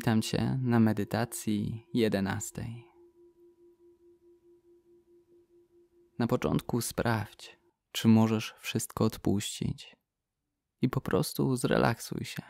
Witam Cię na medytacji 11. Na początku sprawdź, czy możesz wszystko odpuścić i po prostu zrelaksuj się.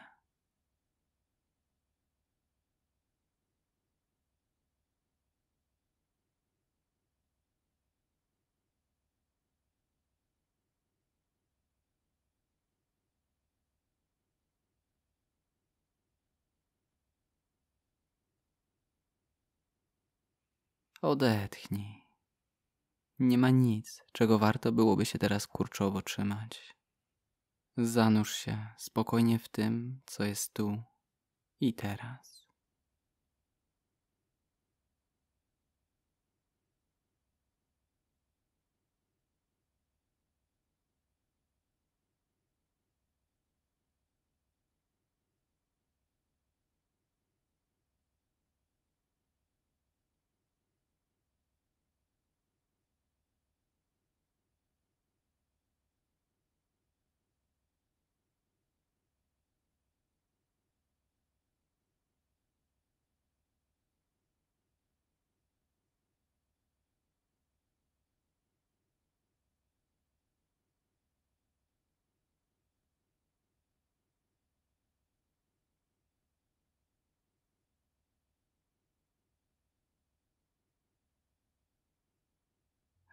Odetchnij. Nie ma nic, czego warto byłoby się teraz kurczowo trzymać. Zanurz się spokojnie w tym, co jest tu i teraz.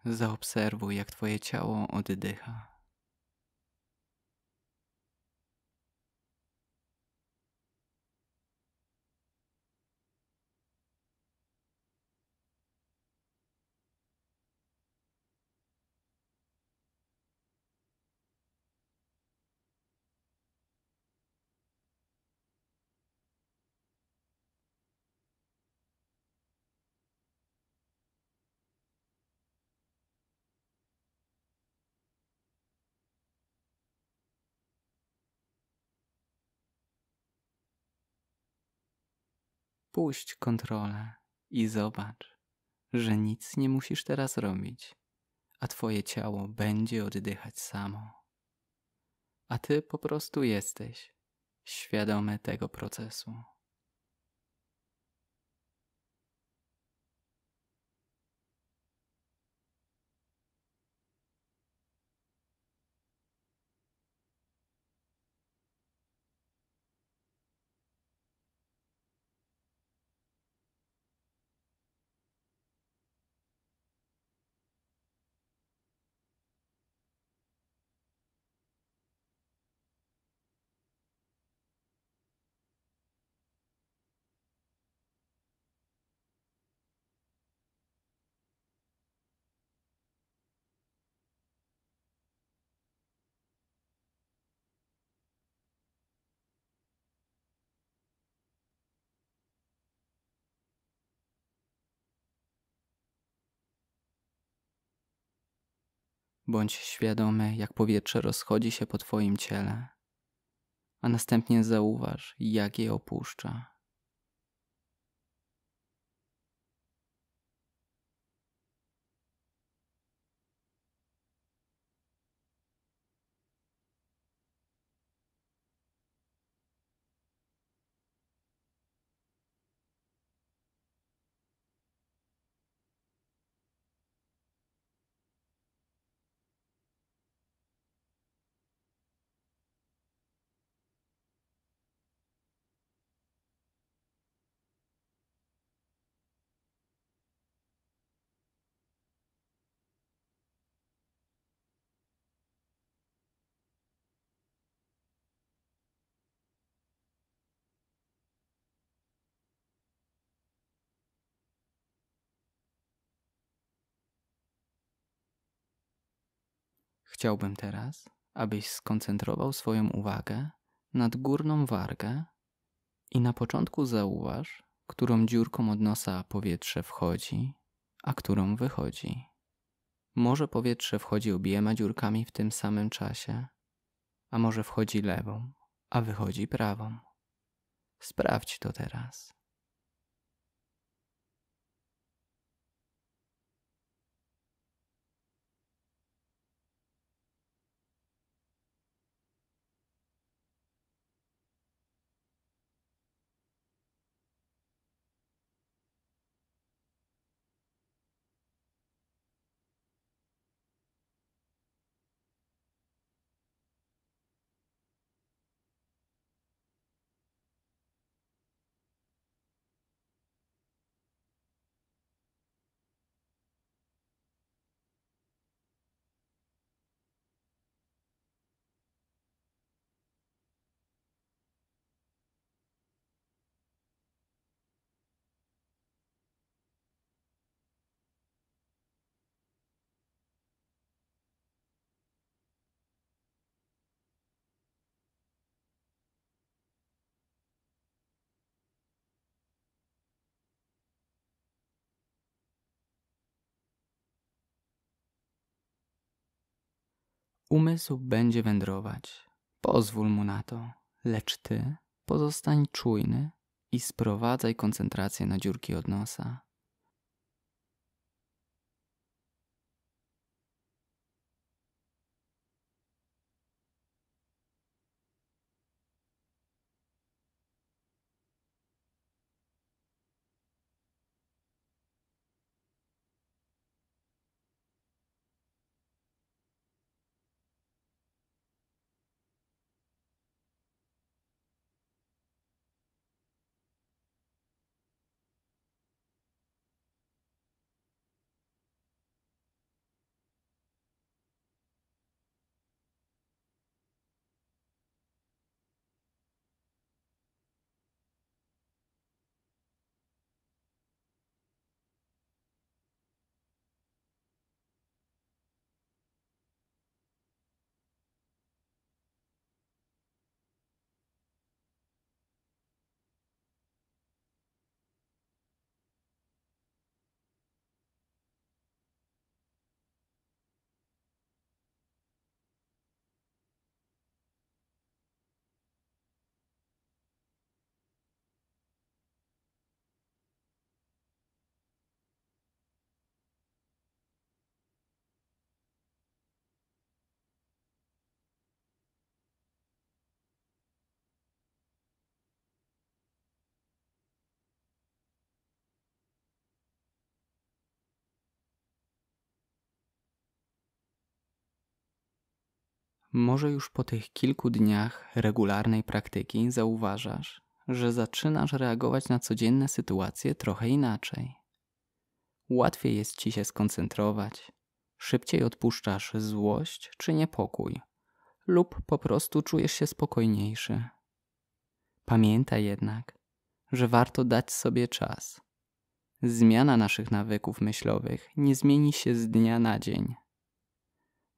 Zaobserwuj, jak Twoje ciało oddycha. Spuść kontrolę i zobacz, że nic nie musisz teraz robić, a twoje ciało będzie oddychać samo. A ty po prostu jesteś świadomy tego procesu. Bądź świadomy, jak powietrze rozchodzi się po Twoim ciele, a następnie zauważ, jak je opuszcza. Chciałbym teraz, abyś skoncentrował swoją uwagę nad górną wargę i na początku zauważ, którą dziurką od nosa powietrze wchodzi, a którą wychodzi. Może powietrze wchodzi obiema dziurkami w tym samym czasie, a może wchodzi lewą, a wychodzi prawą. Sprawdź to teraz. Umysł będzie wędrować. Pozwól mu na to, lecz ty pozostań czujny i sprowadzaj koncentrację na dziurki od nosa. Może już po tych kilku dniach regularnej praktyki zauważasz, że zaczynasz reagować na codzienne sytuacje trochę inaczej. Łatwiej jest ci się skoncentrować, szybciej odpuszczasz złość czy niepokój, lub po prostu czujesz się spokojniejszy. Pamiętaj jednak, że warto dać sobie czas. Zmiana naszych nawyków myślowych nie zmieni się z dnia na dzień.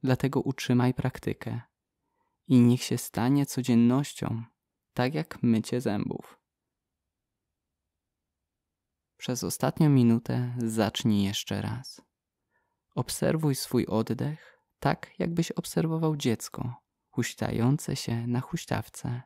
Dlatego utrzymaj praktykę. I niech się stanie codziennością, tak jak mycie zębów. Przez ostatnią minutę zacznij jeszcze raz. Obserwuj swój oddech tak, jakbyś obserwował dziecko huśtające się na huśtawce.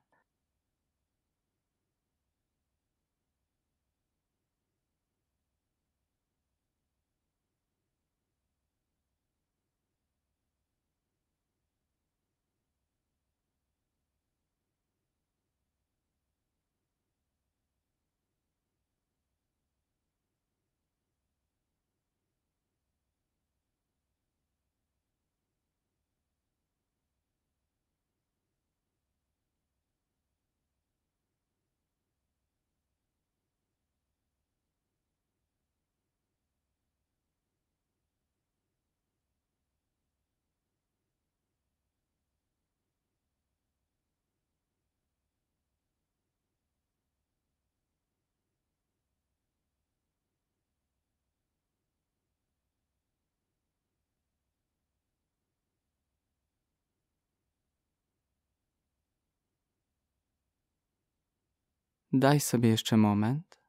Daj sobie jeszcze moment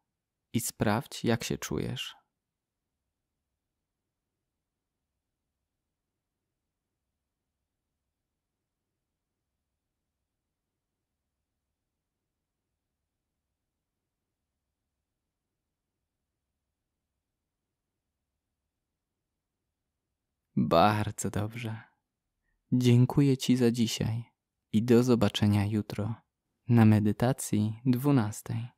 i sprawdź, jak się czujesz. Bardzo dobrze. Dziękuję Ci za dzisiaj i do zobaczenia jutro na medytacji dwunastej.